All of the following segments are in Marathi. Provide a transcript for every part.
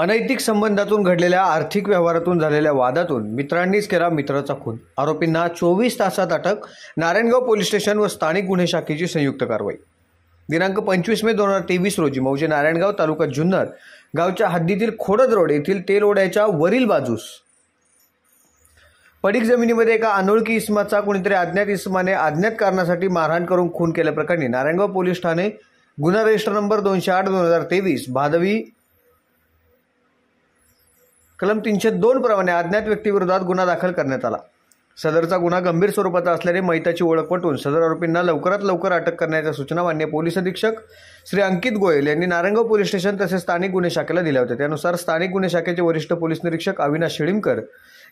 अनैतिक संबंधातून घडलेल्या आर्थिक व्यवहारातून झालेल्या वादातून मित्रांनीच केला मित्राचा खून आरोपींना चोवीस तासात अटक नारायणगाव पोलीस स्टेशन व स्थानिक गुन्हे शाखेची संयुक्त कारवाई दिनांक पंचवीस मे दोन हजार तेवीस रोजी मौजे नारायणगाव तालुका जुन्नर गावच्या हद्दीतील खोडद रोड येथील तेल ओढ्याच्या वरील बाजूस पडीक जमिनीमध्ये एका अनोळखी इसमाचा कोणीतरी अज्ञात इसमाने अज्ञात कारणासाठी मारहाण करून खून केल्याप्रकरणी नारायणगाव पोलीस ठाणे गुन्हा रजिस्टर नंबर दोनशे आठ दोन हजार तेवीस भादवी कलम तीनशे दोन प्रमाणे अज्ञात व्यक्तीविरोधात गुन्हा दाखल करण्यात आला सदरचा गुन्हा गंभीर स्वरूपाचा असल्याने मैताची ओळख पटवून सदर आरोपींना लवकरात लवकर अटक करण्याच्या सूचना मान्य पोलीस अधीक्षक श्री अंकित गोयल यांनी नारंगाव पोलीस स्टेशन तसेच स्थानिक गुन्हे शाखेला दिल्या होत्या त्यानुसार स्थानिक गुन्हे शाखेचे वरिष्ठ पोलीस निरीक्षक अविनाश शिळीमकर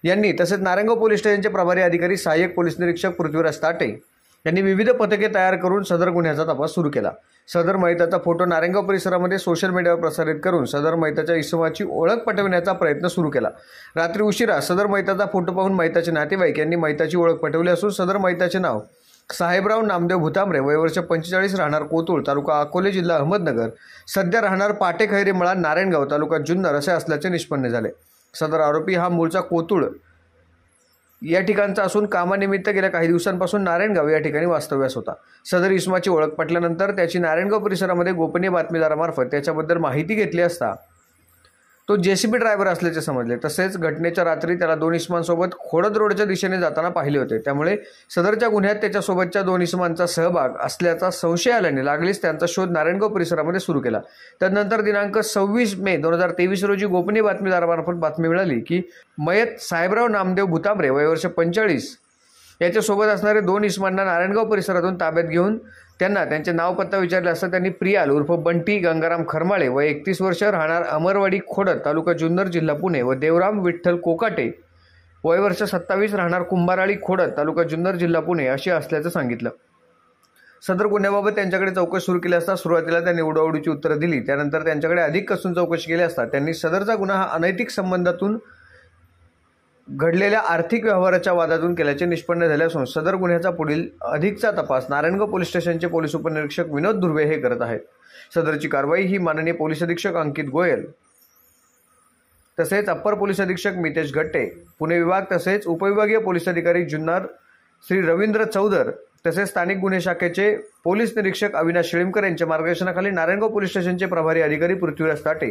यांनी तसेच नारंगाव पोलीस स्टेशनचे प्रभारी अधिकारी सहाय्यक पोलीस निरीक्षक पृथ्वीराज ताटे यांनी विविध पथके तयार करून सदर गुन्ह्याचा तपास सुरू केला सदर महिताचा फोटो नारायणगाव परिसरामध्ये सोशल मीडियावर प्रसारित करून सदर महिताच्या इसमाची ओळख पटवण्याचा प्रयत्न सुरू केला रात्री उशिरा सदर महिताचा फोटो पाहून महिताचे नातेवाईक यांनी महिताची ओळख पटवली असून सदर महिताचे नाव साहेबराव नामदेव भुतांबरे वयवर्ष पंचेचाळीस राहणार कोतुळ तालुका अकोले जिल्हा अहमदनगर सध्या राहणार पाटेखैरे मळा नारायणगाव तालुका जुन्नर असे असल्याचे निष्पन्न झाले सदर आरोपी हा मूळचा कोतुळ या ठिकाणचा असून कामानिमित्त गेल्या काही दिवसांपासून नारायणगाव या ठिकाणी वास्तव्यास होता सदर इसमाची ओळख पटल्यानंतर त्याची नारायणगाव परिसरामध्ये गोपनीय बातमीदारामार्फत त्याच्याबद्दल माहिती घेतली असता तो जेसीबी ड्रायव्हर असल्याचे समजले तसेच घटनेच्या रात्री त्याला दोन इसमांसोबत खोडद रोडच्या दिशेने जाताना पाहिले होते त्यामुळे सदरच्या गुन्ह्यात त्याच्यासोबतच्या दोन इसमांचा सहभाग असल्याचा संशय आल्याने लागलीच त्यांचा शोध नारायणगाव परिसरामध्ये सुरू केला त्यानंतर दिनांक सव्वीस मे दोन हजार तेवीस रोजी गोपनीय बातमीदारामार्फत बातमी मिळाली की मयत साहेबराव नामदेव भुताबरे वयवर्ष पंचाळीस याच्यासोबत असणारे दोन इस्मांना नारायणगाव परिसरातून ताब्यात घेऊन त्यांना त्यांचे नाव पत्ता विचारले असता त्यांनी प्रियाल उर्फ बंटी गंगाराम खरमाळे व एकतीस वर्ष राहणार अमरवाडी खोडत तालुका जुन्नर जिल्हा पुणे व देवराम विठ्ठल कोकाटे वय वर्ष सत्तावीस राहणार कुंभाराळी खोडत तालुका जुन्नर जिल्हा पुणे असे असल्याचं सांगितलं सदर गुन्ह्याबाबत त्यांच्याकडे चौकशी सुरू केली असता सुरुवातीला त्यांनी उडावडीची उत्तरं दिली त्यानंतर त्यांच्याकडे अधिक कसून चौकशी केली असता त्यांनी सदरचा गुन्हा हा अनैतिक संबंधातून घडलेल्या आर्थिक व्यवहाराच्या वादातून केल्याचे निष्पन्न झाले असून सदर गुन्ह्याचा पुढील अधिकचा तपास नारायणगाव पोलीस स्टेशनचे पोलीस उपनिरीक्षक विनोद धुर्वे हे करत आहेत सदरची कारवाई ही माननीय पोलीस अधीक्षक अंकित गोयल तसेच अप्पर पोलीस अधीक्षक मितेश घट्टे पुणे विभाग तसेच उपविभागीय पोलीस अधिकारी जुन्नर श्री रवींद्र चौधर तसेच स्थानिक गुन्हे शाखेचे पोलीस निरीक्षक अविनाश शिळिमकर यांच्या मार्गदर्शनाखाली नारायणगाव पोलीस स्टेशनचे प्रभारी अधिकारी पृथ्वीराज ताटे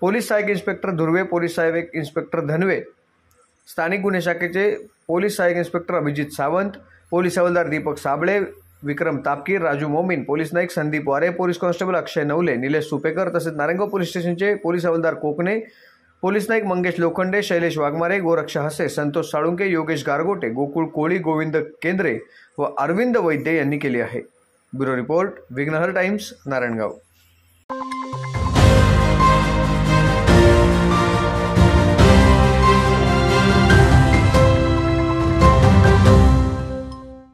पोलीस सहायक इन्स्पेक्टर धुर्वे पोलीस सहाय्यक इन्स्पेक्टर धनवे स्थानिक गुन्हे शाखेचे पोलीस सहाय्यक इन्स्पेक्टर अभिजित सावंत पोलीस हवालदार दीपक साबळे विक्रम तापकीर राजू मोमीन पोलीस नाईक संदीप वारे पोलीस कॉन्स्टेबल अक्षय नवले निलेश सुपेकर तसेच नारायणगाव पोलीस स्टेशनचे पोलीस हवालदार कोकणे पोलीस नाईक मंगेश लोखंडे शैलेश वाघमारे गोरक्ष हसे संतोष साळुंके योगेश गारगोटे गोकुळ कोळी गोविंद केंद्रे व अरविंद वैद्य यांनी केली आहे bureau report Vighnahar Times Narayangaon